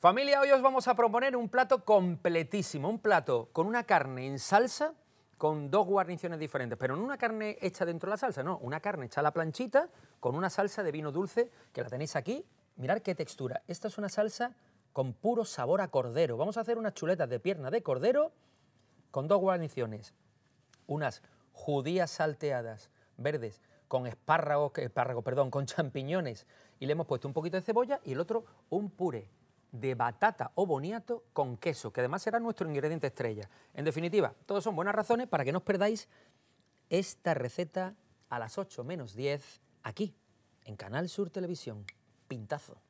Familia, hoy os vamos a proponer un plato completísimo, un plato con una carne en salsa, con dos guarniciones diferentes, pero no una carne hecha dentro de la salsa, no, una carne hecha a la planchita con una salsa de vino dulce que la tenéis aquí. Mirad qué textura. Esta es una salsa con puro sabor a cordero. Vamos a hacer unas chuletas de pierna de cordero con dos guarniciones. Unas judías salteadas, verdes, con espárragos, espárragos, perdón, con champiñones. Y le hemos puesto un poquito de cebolla y el otro un puré de batata o boniato con queso, que además será nuestro ingrediente estrella. En definitiva, todos son buenas razones para que no os perdáis esta receta a las 8 menos 10 aquí, en Canal Sur Televisión. Pintazo.